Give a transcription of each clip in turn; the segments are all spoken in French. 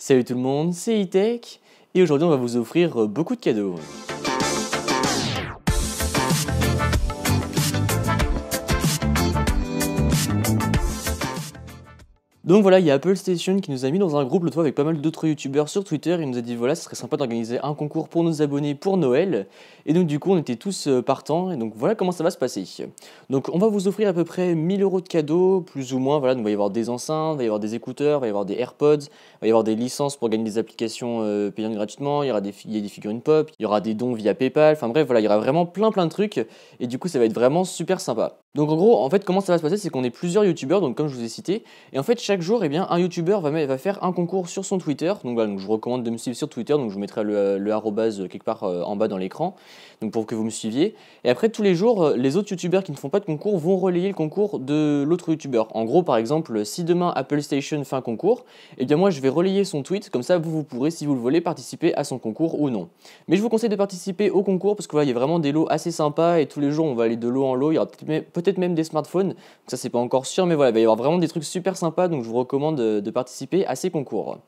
Salut tout le monde, c'est e et aujourd'hui on va vous offrir euh, beaucoup de cadeaux. Donc voilà, il y a Apple Station qui nous a mis dans un groupe l'autre fois avec pas mal d'autres youtubeurs sur Twitter. Il nous a dit voilà, ce serait sympa d'organiser un concours pour nos abonnés pour Noël. Et donc du coup, on était tous euh, partants. Et donc voilà comment ça va se passer. Donc on va vous offrir à peu près 1000 euros de cadeaux, plus ou moins. Voilà, nous il va y avoir des enceintes, il va y avoir des écouteurs, il va y avoir des AirPods, il va y avoir des licences pour gagner des applications euh, payantes gratuitement. Il y aura des, il y a des figurines pop, il y aura des dons via PayPal. Enfin bref, voilà, il y aura vraiment plein plein de trucs. Et du coup, ça va être vraiment super sympa. Donc en gros, en fait, comment ça va se passer, c'est qu'on est plusieurs youtubeurs, donc comme je vous ai cité, et en fait chaque jour, eh bien, un youtubeur va, faire un concours sur son Twitter. Donc voilà, je vous recommande de me suivre sur Twitter, donc je vous mettrai le, arrobase euh, quelque part euh, en bas dans l'écran, donc pour que vous me suiviez. Et après tous les jours, euh, les autres youtubeurs qui ne font pas de concours vont relayer le concours de l'autre youtubeur. En gros, par exemple, si demain Apple Station fait un concours, eh bien moi je vais relayer son tweet, comme ça vous, pourrez, si vous le voulez, participer à son concours ou non. Mais je vous conseille de participer au concours parce que voilà, il y a vraiment des lots assez sympas et tous les jours on va aller de l'eau en l'eau, il y aura peut-être même des smartphones. ça, c'est pas encore sûr, mais voilà, il va y avoir vraiment des trucs super sympas, donc je vous recommande de, participer à ces concours.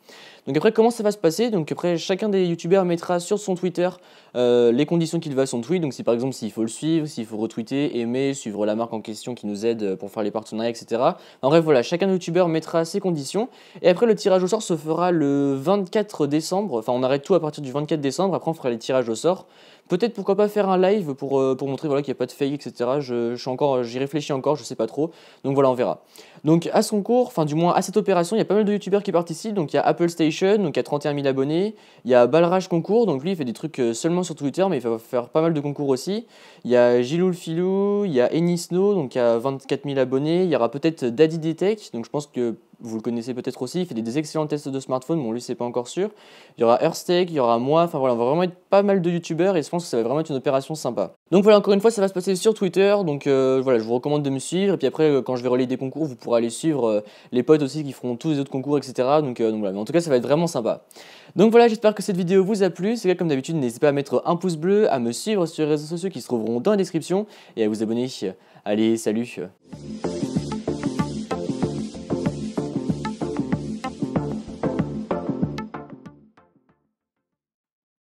Donc après, comment ça va se passer Donc après, chacun des youtubeurs mettra sur son Twitter euh, les conditions qu'il va à son tweet. Donc si par exemple, s'il faut le suivre, s'il faut retweeter, aimer, suivre la marque en question qui nous aide pour faire les partenariats, etc. En bref, voilà, chacun des mettra ses conditions. Et après, le tirage au sort se fera le 24 décembre. Enfin, on arrête tout à partir du 24 décembre. Après, on fera les tirages au sort. Peut-être pourquoi pas faire un live pour, euh, pour montrer voilà, qu'il n'y a pas de fake, etc. Je, suis encore, j'y réfléchis encore, je sais pas trop. Donc voilà, on verra. Donc à son cours enfin du moins à cette opération, il y a pas mal de youtubeurs qui participent. Donc il y a Apple Station, donc il y a 31 000 abonnés. Il y a Balrage Concours, donc lui il fait des trucs euh, seulement sur Twitter, mais il va faire pas mal de concours aussi. Il y a le Filou, il y a Enisno, donc il y a 24 000 abonnés. Il y aura peut-être Daddy Detect donc je pense que vous le connaissez peut-être aussi, il fait des excellents tests de smartphone, bon lui c'est pas encore sûr. Il y aura Earthstake, il y aura moi, enfin voilà, on va vraiment être pas mal de youtubeurs et je pense que ça va vraiment être une opération sympa. Donc voilà, encore une fois, ça va se passer sur Twitter, donc euh, voilà, je vous recommande de me suivre et puis après, euh, quand je vais relayer des concours, vous pourrez aller suivre euh, les potes aussi qui feront tous les autres concours, etc. Donc, voilà, mais en tout cas, ça va être vraiment sympa. Donc voilà, j'espère que cette vidéo vous a plu. C'est comme d'habitude, n'hésitez pas à mettre un pouce bleu, à me suivre sur les réseaux sociaux qui se trouveront dans la description et à vous abonner. Allez, salut